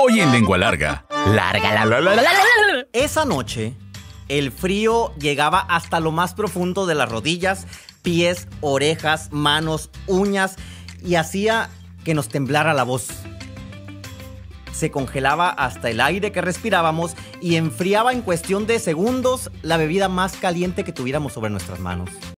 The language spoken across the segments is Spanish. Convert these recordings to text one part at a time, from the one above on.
Hoy en Lengua Larga. Larga, la, la, Esa noche, el frío llegaba hasta lo más profundo de las rodillas, pies, orejas, manos, uñas y hacía que nos temblara la voz. Se congelaba hasta el aire que respirábamos y enfriaba en cuestión de segundos la bebida más caliente que tuviéramos sobre nuestras manos.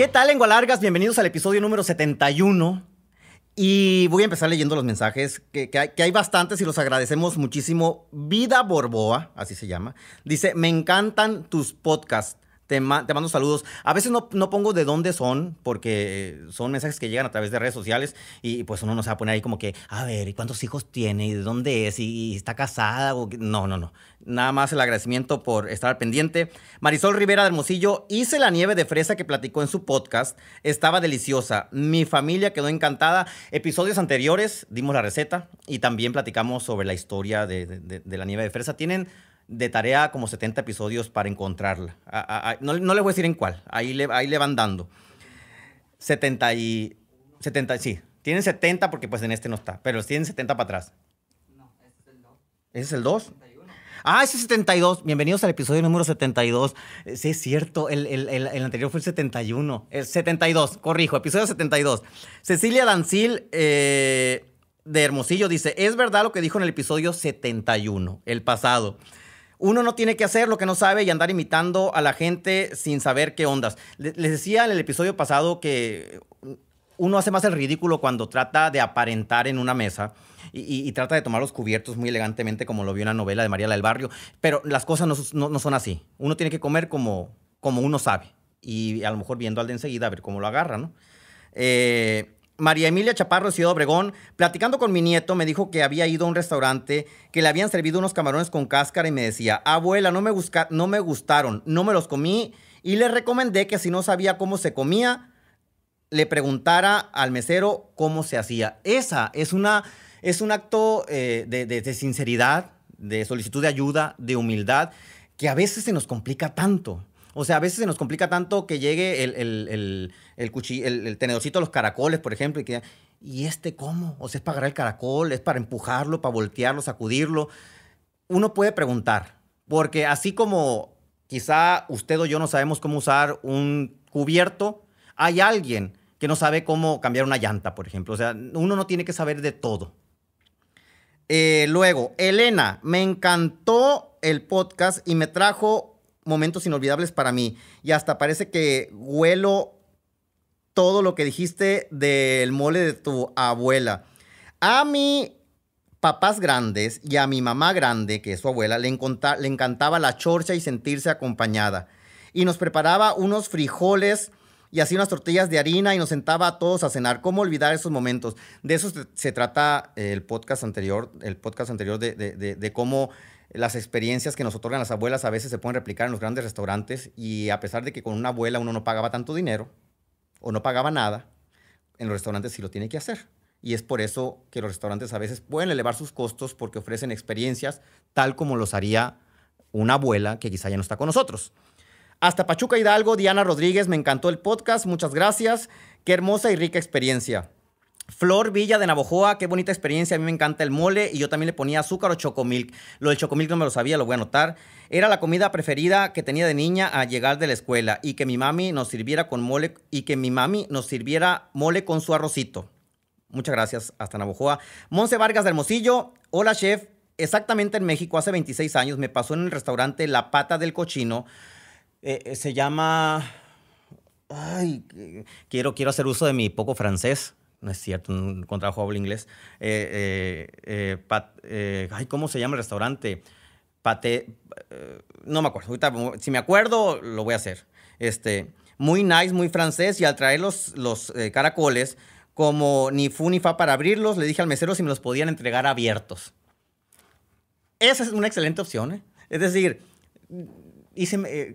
¿Qué tal, lengua largas? Bienvenidos al episodio número 71. Y voy a empezar leyendo los mensajes, que, hay, que, hay, bastantes y los agradecemos muchísimo. Vida Borboa, así se llama, dice, me encantan tus podcasts te, mando saludos. A veces no, no, pongo de dónde son, porque eh, son mensajes que llegan a través de redes sociales y pues uno no sabe poner ahí como que, a ver, ¿y cuántos hijos tiene? ¿Y de dónde es? ¿Y, está casada? O no, no, no. Nada más el agradecimiento por estar pendiente. Marisol Rivera de Hermosillo, hice la nieve de fresa que platicó en su podcast. Estaba deliciosa. Mi familia quedó encantada. Episodios anteriores dimos la receta y también platicamos sobre la historia de la nieve de fresa. Tienen de tarea como 70 episodios para encontrarla. no, le les voy a decir en cuál, ahí le, van dando. 70 y... sí, tienen 70 porque pues en este no está, pero tienen 70 para atrás. No, es el 2. ¿Ese es el 2? Ah, ese es 72. Bienvenidos al episodio número 72. Eh, sí, es cierto, el, anterior fue el 71. El 72, corrijo, episodio 72. Cecilia Dancil eh, de Hermosillo dice, es verdad lo que dijo en el episodio 71, el pasado uno no tiene que hacer lo que no sabe y andar imitando a la gente sin saber qué ondas. Les decía en el episodio pasado que uno hace más el ridículo cuando trata de aparentar en una mesa y, trata de tomar los cubiertos muy elegantemente como lo vio en la novela de María del Barrio, pero las cosas no, son así. Uno tiene que comer como, como uno sabe y a lo mejor viendo al de enseguida a ver cómo lo agarra, ¿no? Eh, María Emilia Chaparro Ciudad Obregón, platicando con mi nieto, me dijo que había ido a un restaurante que le habían servido unos camarones con cáscara y me decía, abuela, no me, no me gustaron, no me los comí y le recomendé que si no sabía cómo se comía, le preguntara al mesero cómo se hacía. Esa es, una, es un acto eh, de sinceridad, de solicitud de ayuda, de humildad, que a veces se nos complica tanto. O sea, a veces se nos complica tanto que llegue el, el, el, tenedorcito a los caracoles, por ejemplo, y que ¿y este cómo? O sea, es para agarrar el caracol, es para empujarlo, para voltearlo, sacudirlo. Uno puede preguntar, porque así como quizá usted o yo no sabemos cómo usar un cubierto, hay alguien que no sabe cómo cambiar una llanta, por ejemplo. O sea, uno no tiene que saber de todo. Eh, luego, Elena, me encantó el podcast y me trajo momentos inolvidables para mí. Y hasta parece que huelo todo lo que dijiste del mole de tu abuela. A mi papás grandes y a mi mamá grande, que es su abuela, le, le encantaba la chorcha y sentirse acompañada. Y nos preparaba unos frijoles y hacía unas tortillas de harina y nos sentaba a todos a cenar. ¿Cómo olvidar esos momentos? De eso se, trata el podcast anterior, el podcast anterior de, de, de cómo las experiencias que nos otorgan las abuelas a veces se pueden replicar en los grandes restaurantes y a pesar de que con una abuela uno no pagaba tanto dinero o no pagaba nada, en los restaurantes sí lo tiene que hacer. Y es por eso que los restaurantes a veces pueden elevar sus costos porque ofrecen experiencias tal como los haría una abuela que quizá ya no está con nosotros. Hasta Pachuca Hidalgo, Diana Rodríguez, me encantó el podcast, muchas gracias. Qué hermosa y rica experiencia. Flor Villa de Navojoa, qué bonita experiencia, a mí me encanta el mole y yo también le ponía azúcar o chocomilk. Lo del chocomilk no me lo sabía, lo voy a anotar. Era la comida preferida que tenía de niña a llegar de la escuela y que mi mami nos sirviera con mole y que mi mami nos sirviera mole con su arrocito. Muchas gracias, hasta Navojoa. Monse Vargas de Hermosillo, hola chef, exactamente en México hace 26 años me pasó en el restaurante La Pata del Cochino. Eh, eh, se llama... Ay, quiero, quiero hacer uso de mi poco francés no es cierto, con trabajo hablo inglés. Eh, eh, eh, ay, ¿cómo se llama el restaurante? Pate, no me acuerdo. si me acuerdo, lo voy a hacer. Este, muy nice, muy francés. Y al traer los, caracoles, como ni fu ni fa para abrirlos, le dije al mesero si me los podían entregar abiertos. Esa es una excelente opción. Es decir,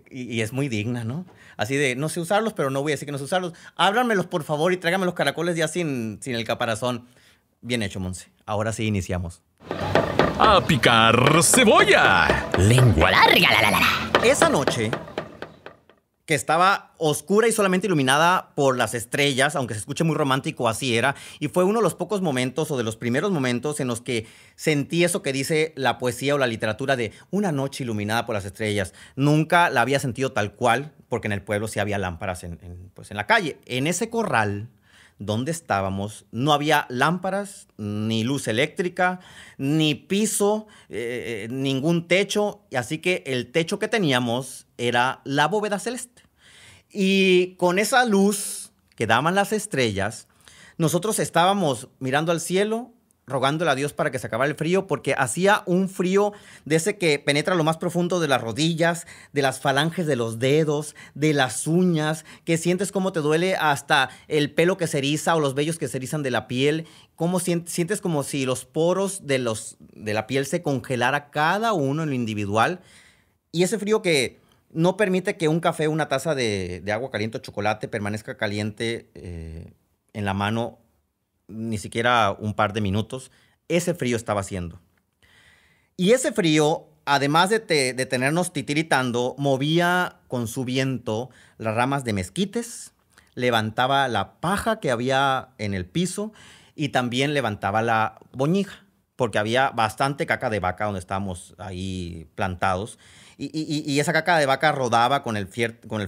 y es muy digna, ¿no? así de no sé usarlos, pero no voy a decir que no sé usarlos. Ábranmelos, por favor, y tráigame los caracoles ya sin, sin el caparazón. Bien hecho, Monse. Ahora sí iniciamos. A picar cebolla. Lengua larga, la, la, la. Esa noche, que estaba oscura y solamente iluminada por las estrellas, aunque se escuche muy romántico, así era. Y fue uno de los pocos momentos o de los primeros momentos en los que sentí eso que dice la poesía o la literatura de una noche iluminada por las estrellas. Nunca la había sentido tal cual, porque en el pueblo sí había lámparas en, pues en la calle. En ese corral donde estábamos no había lámparas, ni luz eléctrica, ni piso, eh, eh, ningún techo, así que el techo que teníamos era la bóveda celeste. Y con esa luz que daban las estrellas, nosotros estábamos mirando al cielo rogándole a Dios para que se acabara el frío, porque hacía un frío de ese que penetra lo más profundo de las rodillas, de las falanges de los dedos, de las uñas, que sientes cómo te duele hasta el pelo que se eriza o los vellos que se erizan de la piel, cómo sientes como si los poros de, la piel se congelara cada uno en lo individual, y ese frío que no permite que un café, una taza de, agua caliente o chocolate permanezca caliente eh, en la mano ni siquiera un par de minutos, ese frío estaba haciendo. Y ese frío, además de, tenernos titiritando, movía con su viento las ramas de mezquites, levantaba la paja que había en el piso y también levantaba la boñija, porque había bastante caca de vaca donde estábamos ahí plantados. Y, esa caca de vaca rodaba con el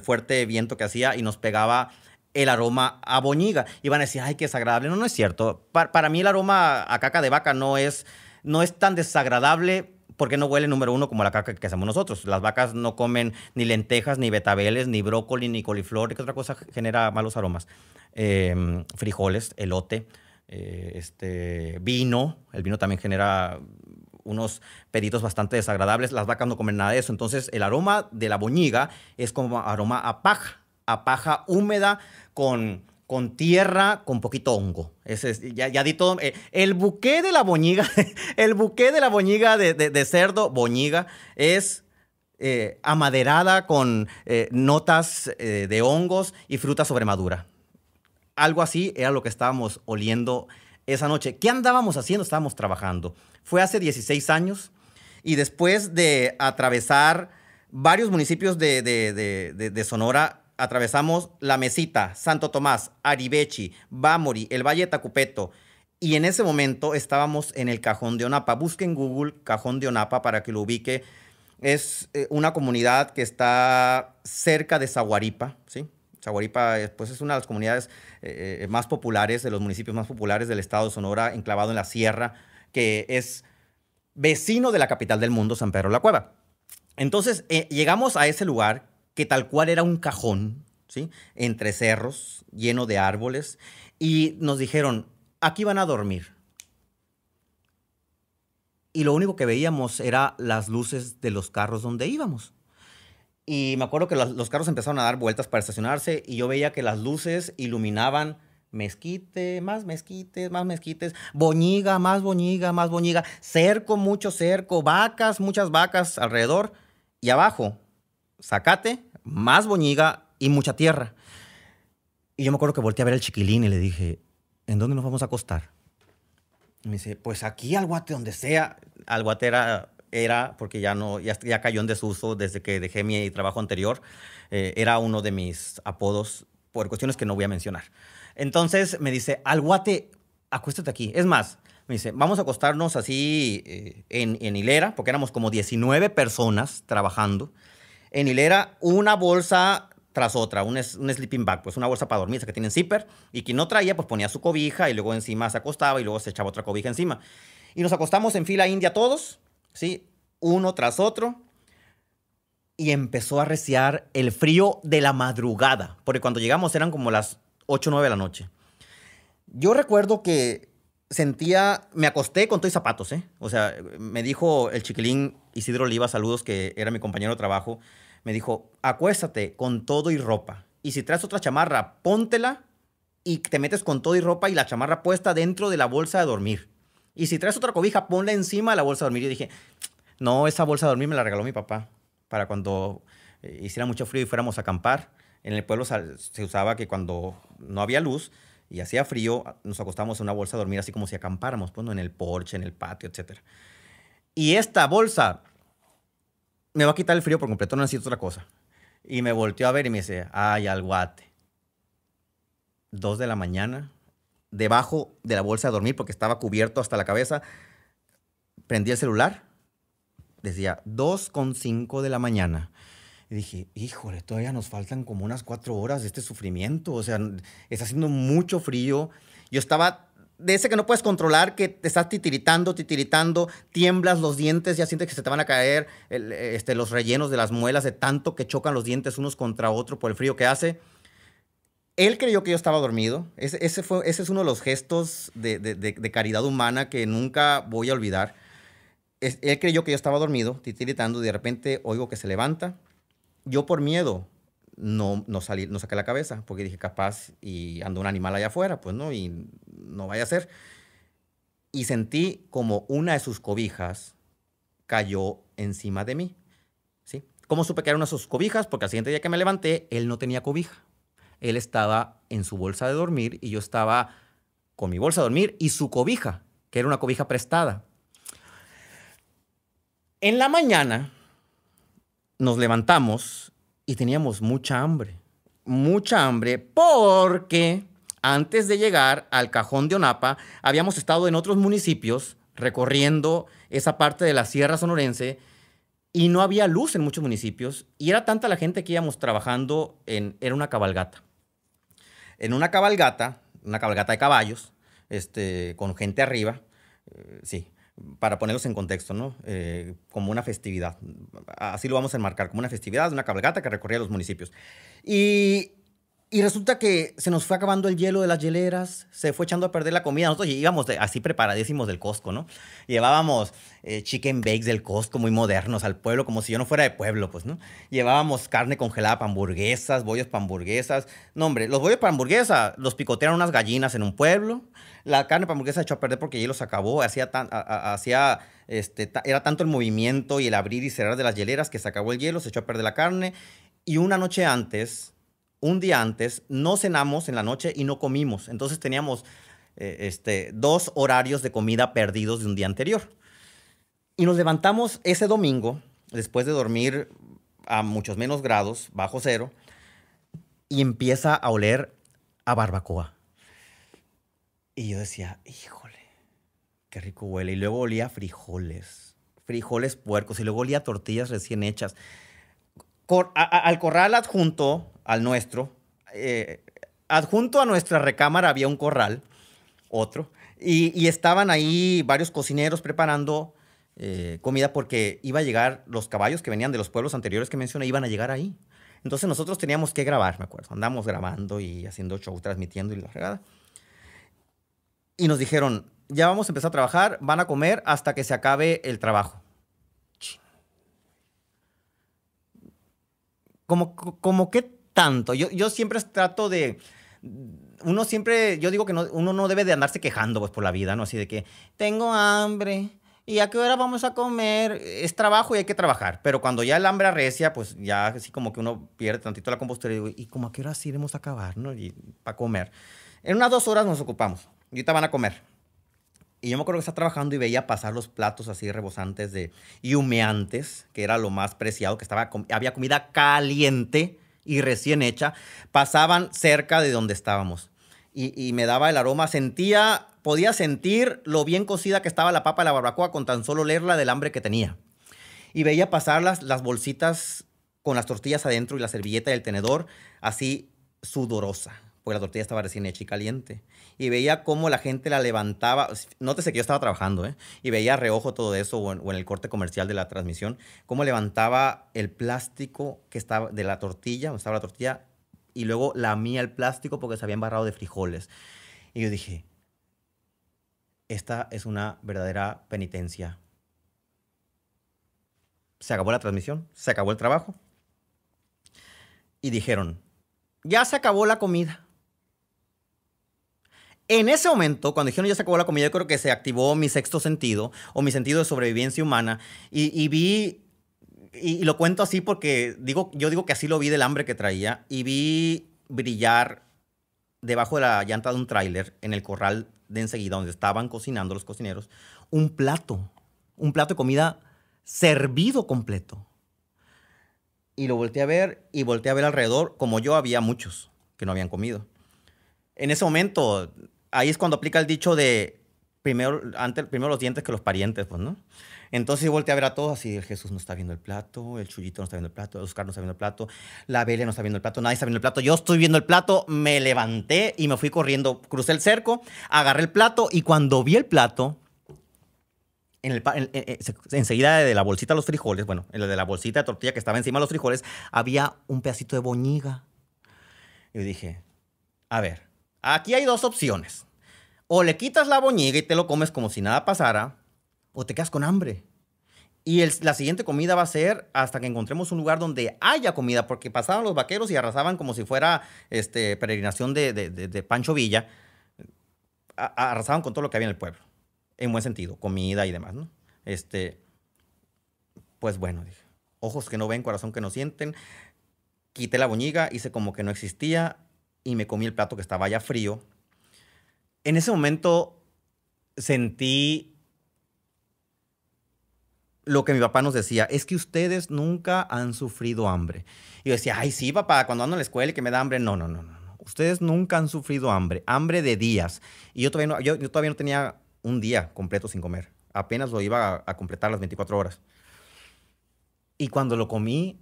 fuerte viento que hacía y nos pegaba el aroma a boñiga. Y van a decir, ay, qué desagradable. No, no es cierto. Para, mí el aroma a caca de vaca no es, no es tan desagradable porque no huele número uno como la caca que hacemos nosotros. Las vacas no comen ni lentejas, ni betabeles, ni brócoli, ni coliflor, que otra cosa genera malos aromas. Em, frijoles, elote, eh, este, vino. El vino también genera unos peditos bastante desagradables. Las vacas no comen nada de eso. Entonces, el aroma de la boñiga es como aroma a paja a paja húmeda con, con tierra, con poquito hongo. Ese ya, ya, di todo. Eh, el buque de la boñiga, el buque de la boñiga de, cerdo, boñiga, es eh, amaderada con eh, notas de hongos y fruta sobremadura. Algo así era lo que estábamos oliendo esa noche. ¿Qué andábamos haciendo? Estábamos trabajando. Fue hace 16 años y después de atravesar varios municipios de, de Sonora, atravesamos La Mesita, Santo Tomás, Aribechi, Bamori, el Valle de Tacupeto. Y en ese momento estábamos en el Cajón de Onapa. Busquen Google Cajón de Onapa para que lo ubique. Es eh, una comunidad que está cerca de Zaguaripa, ¿sí? Zaguaripa eh, pues, es una de las comunidades eh, más populares, de los municipios más populares del estado de Sonora, enclavado en la sierra, que es vecino de la capital del mundo, San Pedro la Cueva. Entonces llegamos a ese lugar que tal cual era un cajón, ¿sí? Entre cerros, lleno de árboles, y nos dijeron, aquí van a dormir. Y lo único que veíamos era las luces de los carros donde íbamos. Y me acuerdo que los carros empezaron a dar vueltas para estacionarse y yo veía que las luces iluminaban mezquite, más mezquites, más mezquites, boñiga, más boñiga, más boñiga, cerco, mucho cerco, vacas, muchas vacas alrededor y abajo zacate, más boñiga y mucha tierra. Y yo me acuerdo que volteé a ver al chiquilín y le dije, ¿en dónde nos vamos a acostar? me dice, pues aquí al guate, donde sea. Al era, porque ya, no, ya, cayó en desuso desde que dejé mi trabajo anterior. Eh, era uno de mis apodos por cuestiones que no voy a mencionar. Entonces me dice, al guate, acuéstate aquí. Es más, me dice, vamos a acostarnos así eh, en, en hilera, porque éramos como 19 personas trabajando en hilera una bolsa tras otra, un, un sleeping bag, pues una bolsa para esa que tienen zipper, y quien no traía, pues ponía su cobija y luego encima se acostaba y luego se echaba otra cobija encima. Y nos acostamos en fila india todos, ¿sí? Uno tras otro. Y empezó a reciar el frío de la madrugada, porque cuando llegamos eran como las 8 o 9 de la noche. Yo recuerdo que sentía, me acosté con todos zapatos, ¿eh? O sea, me dijo el chiquilín, Isidro Oliva, saludos, que era mi compañero de trabajo, me dijo, acuéstate con todo y ropa. Y si traes otra chamarra, póntela y te metes con todo y ropa y la chamarra puesta dentro de la bolsa de dormir. Y si traes otra cobija, ponla encima de la bolsa de dormir. Y dije, no, esa bolsa de dormir me la regaló mi papá para cuando eh, hiciera mucho frío y fuéramos a acampar. En el pueblo se usaba que cuando no había luz y hacía frío, nos acostábamos en una bolsa de dormir así como si acampáramos, pues, en el porche, en el patio, etc. Y esta bolsa me va a quitar el frío por completo, no necesito otra cosa. Y me volteó a ver y me dice, ay, al guate. Dos de la mañana, debajo de la bolsa de dormir, porque estaba cubierto hasta la cabeza, prendí el celular, decía, dos con cinco de la mañana. Y dije, híjole, todavía nos faltan como unas cuatro horas de este sufrimiento. O sea, está haciendo mucho frío. Yo estaba de ese que no puedes controlar, que te estás titiritando, titiritando, tiemblas los dientes, ya sientes que se te van a caer este, los rellenos de las muelas de tanto que chocan los dientes unos contra otros por el frío que hace. Él creyó que yo estaba dormido. Ese, es uno de los gestos de, caridad humana que nunca voy a olvidar. él creyó que yo estaba dormido, titiritando, de repente oigo que se levanta. Yo por miedo no, no, salí, no saqué la cabeza, porque dije, capaz, y anda un animal allá afuera, pues no, y no vaya a ser. Y sentí como una de sus cobijas cayó encima de mí. ¿sí? ¿Cómo supe que era una de sus cobijas? Porque al siguiente día que me levanté, él no tenía cobija. Él estaba en su bolsa de dormir y yo estaba con mi bolsa de dormir y su cobija, que era una cobija prestada. En la mañana nos levantamos y teníamos mucha hambre. Mucha hambre porque antes de llegar al cajón de Onapa habíamos estado en otros municipios recorriendo esa parte de la Sierra Sonorense y no había luz en muchos municipios y era tanta la gente que íbamos trabajando en era una cabalgata. En una cabalgata, una cabalgata de caballos, este, con gente arriba, eh, sí para ponerlos en contexto, ¿no? Eh, como una festividad. Así lo vamos a enmarcar, como una festividad, una cabalgata que recorría los municipios. Y y resulta que se nos fue acabando el hielo de las hieleras, se fue echando a perder la comida. Nosotros íbamos así preparadísimos del Costco, ¿no? Llevábamos eh, chicken bakes del Costco muy modernos al pueblo, como si yo no fuera de pueblo, pues, ¿no? Llevábamos carne congelada para hamburguesas, bollos para hamburguesas. No, hombre, los bollos para hamburguesa los picotearon unas gallinas en un pueblo. La carne para hamburguesa se echó a perder porque hielo se acabó. Hacía, tan, este, era tanto el movimiento y el abrir y cerrar de las hieleras que se acabó el hielo, se echó a perder la carne. Y una noche antes un día antes, no cenamos en la noche y no comimos. Entonces teníamos eh, este, dos horarios de comida perdidos de un día anterior. Y nos levantamos ese domingo, después de dormir a muchos menos grados, bajo cero, y empieza a oler a barbacoa. Y yo decía, híjole, qué rico huele. Y luego olía frijoles, frijoles puercos, y luego olía tortillas recién hechas. al corral adjunto al nuestro. Eh, adjunto a nuestra recámara había un corral, otro, y, estaban ahí varios cocineros preparando eh, comida porque iba a llegar los caballos que venían de los pueblos anteriores que mencioné, iban a llegar ahí. Entonces nosotros teníamos que grabar, me acuerdo. Andamos grabando y haciendo show, transmitiendo y la regada. Y nos dijeron, ya vamos a empezar a trabajar, van a comer hasta que se acabe el trabajo. Como, como que tanto. Yo, yo siempre trato de uno siempre, yo digo que no, uno no debe de andarse quejando pues, por la vida, ¿no? Así de que tengo hambre y a qué hora vamos a comer. Es trabajo y hay que trabajar. Pero cuando ya el hambre arrecia, pues ya así como que uno pierde tantito la compostura y digo, ¿y como a qué hora sí iremos a acabar, ¿no? Y para comer. En unas dos horas nos ocupamos. Y ahorita van a comer. Y yo me acuerdo que estaba trabajando y veía pasar los platos así rebosantes de, y humeantes, que era lo más preciado, que estaba, había comida caliente y recién hecha, pasaban cerca de donde estábamos. Y, me daba el aroma, sentía, podía sentir lo bien cocida que estaba la papa de la barbacoa con tan solo leerla del hambre que tenía. Y veía pasar las, las bolsitas con las tortillas adentro y la servilleta del tenedor así sudorosa porque la tortilla estaba recién hecha y caliente. Y veía cómo la gente la levantaba. Nótese que yo estaba trabajando, ¿eh? Y veía reojo todo eso o en, el corte comercial de la transmisión, cómo levantaba el plástico que estaba de la tortilla, donde estaba la tortilla, y luego lamía el plástico porque se había embarrado de frijoles. Y yo dije, esta es una verdadera penitencia. Se acabó la transmisión, se acabó el trabajo. Y dijeron, ya se acabó la comida. En ese momento, cuando dijeron ya se acabó la comida, yo creo que se activó mi sexto sentido o mi sentido de sobrevivencia humana y, vi, y, lo cuento así porque digo, yo digo que así lo vi del hambre que traía y vi brillar debajo de la llanta de un tráiler en el corral de enseguida donde estaban cocinando los cocineros un plato, un plato de comida servido completo. Y lo volteé a ver y volteé a ver alrededor, como yo había muchos que no habían comido en ese momento ahí es cuando aplica el dicho de primero, antes, primero los dientes que los parientes, pues, ¿no? Entonces volteé a ver a todos así, el Jesús no está viendo el plato, el Chuyito no está viendo el plato, el Oscar no está viendo el plato, la Bella no está viendo el plato, nadie está viendo el plato. Yo estoy viendo el plato, me levanté y me fui corriendo, crucé el cerco, agarré el plato y cuando vi el plato, en enseguida de la bolsita de los frijoles, bueno, en la de la bolsita de tortilla que estaba encima de los frijoles, había un pedacito de boñiga. Y dije, a ver, Aquí hay dos opciones. O le quitas la boñiga y te lo comes como si nada pasara, o te quedas con hambre. Y la siguiente comida va a ser hasta que encontremos un lugar donde haya comida, porque pasaban los vaqueros y arrasaban como si fuera este, peregrinación de, Pancho Villa. arrasaban con todo lo que había en el pueblo, en buen sentido, comida y demás, Este, pues bueno, dije, ojos que no ven, corazón que no sienten, quité la boñiga, hice como que no existía, y me comí el plato que estaba ya frío. En ese momento sentí lo que mi papá nos decía, es que ustedes nunca han sufrido hambre. Y yo decía, ay, sí, papá, cuando ando en la escuela y que me da hambre, no, no, no, no. Ustedes nunca han sufrido hambre, hambre de días. Y yo todavía no, yo, todavía no tenía un día completo sin comer. Apenas lo iba a completar las 24 horas. Y cuando lo comí,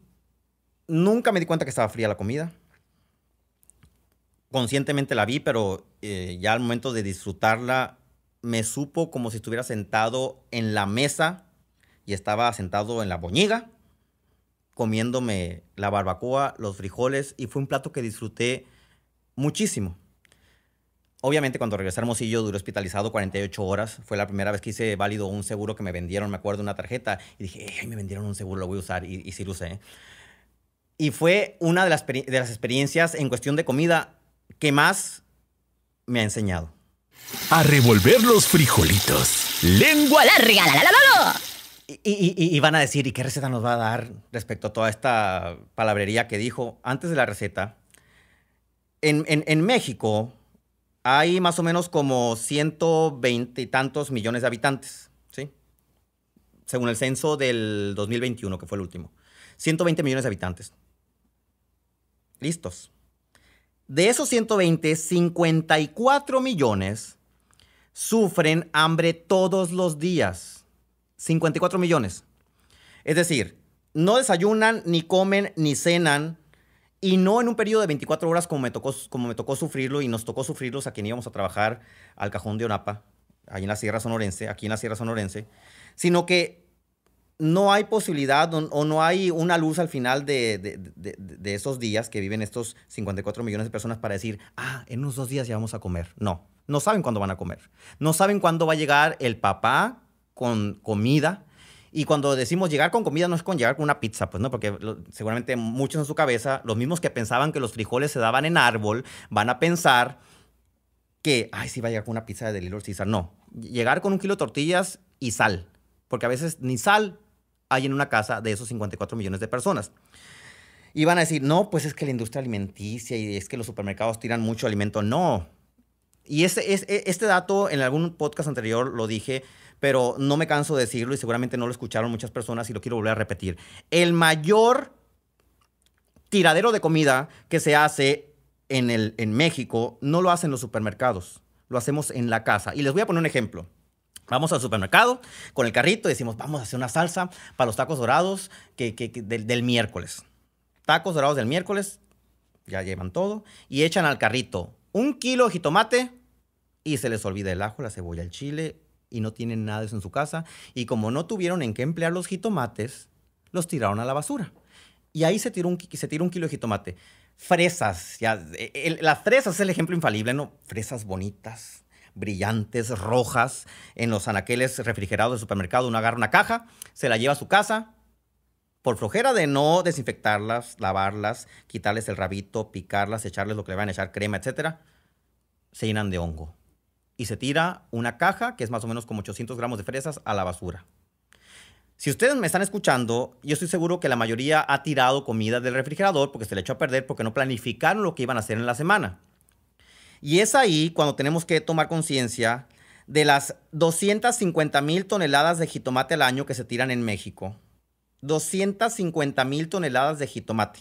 nunca me di cuenta que estaba fría la comida conscientemente la vi, pero eh, ya al momento de disfrutarla, me supo como si estuviera sentado en la mesa y estaba sentado en la boñiga, comiéndome la barbacoa, los frijoles, y fue un plato que disfruté muchísimo. Obviamente cuando regresé a Hermosillo duré hospitalizado 48 horas. Fue la primera vez que hice válido un seguro que me vendieron, me acuerdo, una tarjeta. Y dije, me vendieron un seguro, lo voy a usar. Y, sí lo usé. Y fue una de las, de las experiencias en cuestión de comida ¿Qué más me ha enseñado. A revolver los frijolitos. Lengua larga. La, la, la, y, van a decir, ¿y qué receta nos va a dar respecto a toda esta palabrería que dijo antes de la receta? En, México hay más o menos como 120 y tantos millones de habitantes, ¿sí? Según el censo del 2021, que fue el último. 120 millones de habitantes. Listos. De esos 120, 54 millones sufren hambre todos los días. 54 millones. Es decir, no desayunan, ni comen, ni cenan. Y no en un periodo de 24 horas como me tocó, como me tocó sufrirlo y nos tocó sufrirlos a quien íbamos a trabajar al cajón de Onapa, ahí en la Sierra Sonorense, aquí en la Sierra Sonorense, sino que no hay posibilidad o, no hay una luz al final de, esos días que viven estos 54 millones de personas para decir, ah, en unos dos días ya vamos a comer. No, no saben cuándo van a comer. No saben cuándo va a llegar el papá con comida. Y cuando decimos llegar con comida no es con llegar con una pizza, pues no, porque seguramente muchos en su cabeza, los mismos que pensaban que los frijoles se daban en árbol, van a pensar que, ay, sí va a llegar con una pizza de Little Caesar. No, llegar con un kilo de tortillas y sal, porque a veces ni sal hay en una casa de esos 54 millones de personas. Y van a decir, no, pues es que la industria alimenticia y es que los supermercados tiran mucho alimento. No. Y este, este dato en algún podcast anterior lo dije, pero no me canso de decirlo y seguramente no lo escucharon muchas personas y lo quiero volver a repetir. El mayor tiradero de comida que se hace en, el, en México no lo hacen los supermercados, lo hacemos en la casa. Y les voy a poner un ejemplo. Vamos al supermercado con el carrito y decimos, vamos a hacer una salsa para los tacos dorados que, del, miércoles. Tacos dorados del miércoles, ya llevan todo, y echan al carrito un kilo de jitomate y se les olvida el ajo, la cebolla, el chile y no tienen nada de eso en su casa. Y como no tuvieron en qué emplear los jitomates, los tiraron a la basura. Y ahí se tiró un, se un kilo de jitomate. Fresas, ya, e, las fresas es el ejemplo infalible, ¿no? Fresas bonitas, brillantes, rojas, en los anaqueles refrigerados del supermercado. Uno agarra una caja, se la lleva a su casa, por flojera de no desinfectarlas, lavarlas, quitarles el rabito, picarlas, echarles lo que le van a echar, crema, etcétera, se llenan de hongo. Y se tira una caja, que es más o menos como 800 gramos de fresas, a la basura. Si ustedes me están escuchando, yo estoy seguro que la mayoría ha tirado comida del refrigerador porque se le echó a perder porque no planificaron lo que iban a hacer en la semana. Y es ahí cuando tenemos que tomar conciencia de las 250 mil toneladas de jitomate al año que se tiran en México. 250 mil toneladas de jitomate.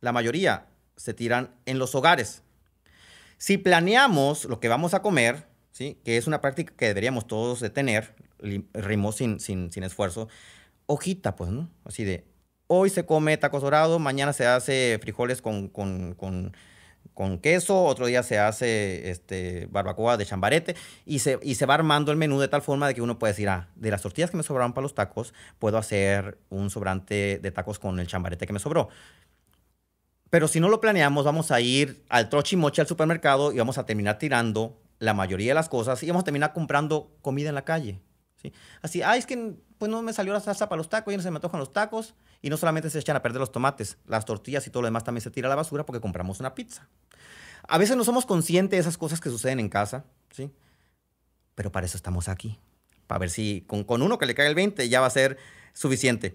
La mayoría se tiran en los hogares. Si planeamos lo que vamos a comer, ¿sí? que es una práctica que deberíamos todos de tener, rimos sin, sin, sin esfuerzo, hojita, pues, ¿no? Así de, hoy se come tacos dorados, mañana se hace frijoles con, con, con con queso, otro día se hace este, barbacoa de chambarete y se, va armando el menú de tal forma de que uno puede decir, ah, de las tortillas que me sobraron para los tacos, puedo hacer un sobrante de tacos con el chambarete que me sobró. Pero si no lo planeamos, vamos a ir al trochimoche al supermercado y vamos a terminar tirando la mayoría de las cosas y vamos a terminar comprando comida en la calle. Así, ah, es que pues no me salió la salsa para los tacos, ya no se me antojan los tacos. Y no solamente se echan a perder los tomates, las tortillas y todo lo demás también se tira a la basura porque compramos una pizza. A veces no somos conscientes de esas cosas que suceden en casa, ¿sí? Pero para eso estamos aquí. Para ver si con, con uno que le caiga el 20 ya va a ser suficiente.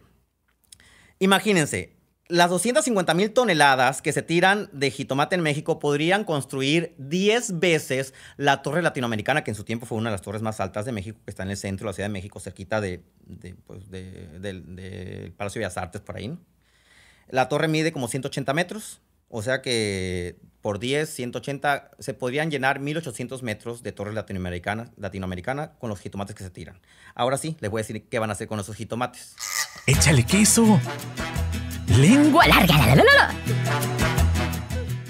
Imagínense, las 250 mil toneladas que se tiran de jitomate en México podrían construir 10 veces la torre latinoamericana, que en su tiempo fue una de las torres más altas de México, que está en el centro de la Ciudad de México, cerquita de, pues, del Palacio de Bellas Artes, por ahí. La torre mide como 180 metros, o sea que por 10, 180, se podrían llenar 1800 metros de torres latinoamericanas latinoamericana con los jitomates que se tiran. Ahora sí, les voy a decir qué van a hacer con esos jitomates. Échale queso Lengua larga.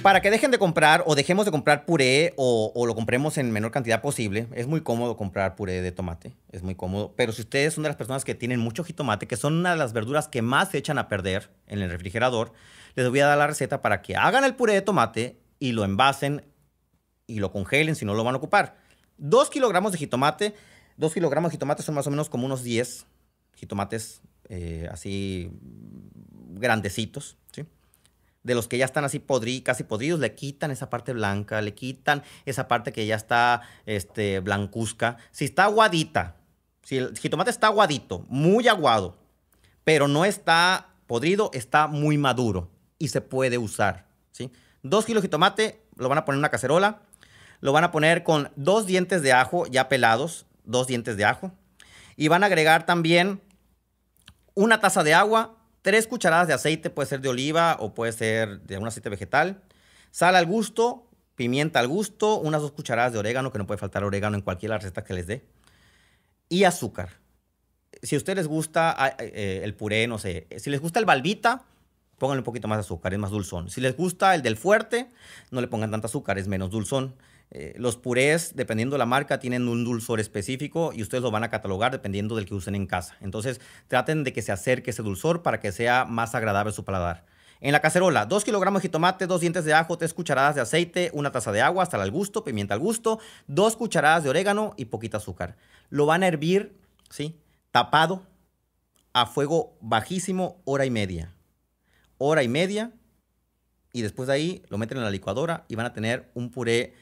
Para que dejen de comprar o dejemos de comprar puré o, lo compremos en menor cantidad posible, es muy cómodo comprar puré de tomate, es muy cómodo. Pero si ustedes son de las personas que tienen mucho jitomate, que son una de las verduras que más se echan a perder en el refrigerador, les voy a dar la receta para que hagan el puré de tomate y lo envasen y lo congelen si no lo van a ocupar. Dos kilogramos de jitomate, Dos kilogramos de jitomate son más o menos como unos 10 jitomates eh, así mm, grandecitos, ¿sí? de los que ya están así casi podridos, le quitan esa parte blanca, le quitan esa parte que ya está este, blancuzca. Si está aguadita, si el jitomate está aguadito, muy aguado, pero no está podrido, está muy maduro y se puede usar. ¿sí? Dos kilos de jitomate, lo van a poner en una cacerola, lo van a poner con dos dientes de ajo ya pelados, dos dientes de ajo, y van a agregar también una taza de agua, tres cucharadas de aceite, puede ser de oliva o puede ser de un aceite vegetal, sal al gusto, pimienta al gusto, unas dos cucharadas de orégano, que no puede faltar orégano en cualquier receta que les dé, y azúcar. Si a ustedes les gusta ah, eh, el puré, no sé, si les gusta el balbita, pónganle un poquito más de azúcar, es más dulzón. Si les gusta el del fuerte, no le pongan tanto azúcar, es menos dulzón. Eh, los purés, dependiendo de la marca, tienen un dulzor específico y ustedes lo van a catalogar dependiendo del que usen en casa. Entonces, traten de que se acerque ese dulzor para que sea más agradable su paladar. En la cacerola, 2 kilogramos de jitomate, 2 dientes de ajo, 3 cucharadas de aceite, una taza de agua, sal al gusto, pimienta al gusto, 2 cucharadas de orégano y poquita azúcar. Lo van a hervir, ¿sí? Tapado a fuego bajísimo, hora y media. Hora y media. Y después de ahí lo meten en la licuadora y van a tener un puré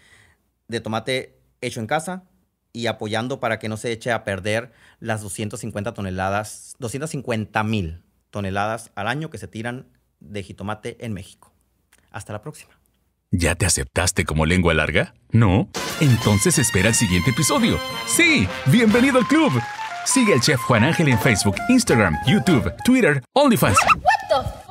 de tomate hecho en casa y apoyando para que no se eche a perder las 250 toneladas, 250 mil toneladas al año que se tiran de jitomate en México. Hasta la próxima. ¿Ya te aceptaste como lengua larga? ¿No? Entonces espera el siguiente episodio. ¡Sí! ¡Bienvenido al club! Sigue al chef Juan Ángel en Facebook, Instagram, YouTube, Twitter, OnlyFans. What the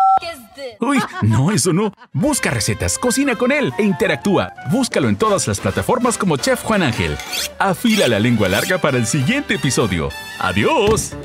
Uy, no, eso no. Busca recetas, cocina con él e interactúa. Búscalo en todas las plataformas como Chef Juan Ángel. Afila la lengua larga para el siguiente episodio. ¡Adiós!